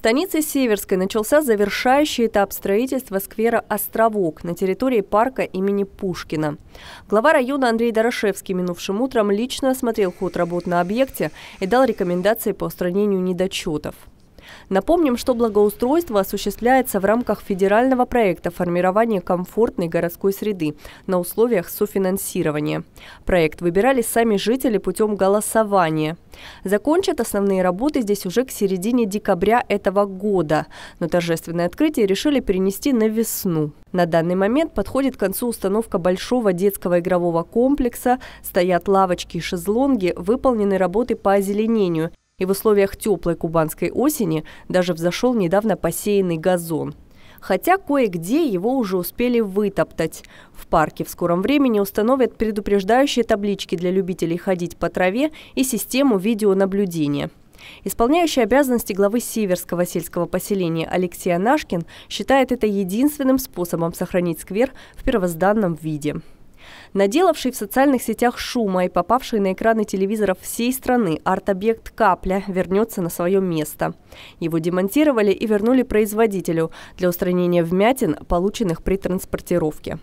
столице Северской начался завершающий этап строительства сквера «Островок» на территории парка имени Пушкина. Глава района Андрей Дорошевский минувшим утром лично осмотрел ход работ на объекте и дал рекомендации по устранению недочетов. Напомним, что благоустройство осуществляется в рамках федерального проекта формирования комфортной городской среды на условиях софинансирования. Проект выбирали сами жители путем голосования – Закончат основные работы здесь уже к середине декабря этого года, но торжественное открытие решили перенести на весну. На данный момент подходит к концу установка большого детского игрового комплекса, стоят лавочки и шезлонги, выполнены работы по озеленению, и в условиях теплой кубанской осени даже взошел недавно посеянный газон хотя кое-где его уже успели вытоптать. В парке в скором времени установят предупреждающие таблички для любителей ходить по траве и систему видеонаблюдения. Исполняющий обязанности главы Северского сельского поселения Алексей Анашкин считает это единственным способом сохранить сквер в первозданном виде. Наделавший в социальных сетях шума и попавший на экраны телевизоров всей страны арт-объект «Капля» вернется на свое место. Его демонтировали и вернули производителю для устранения вмятин, полученных при транспортировке.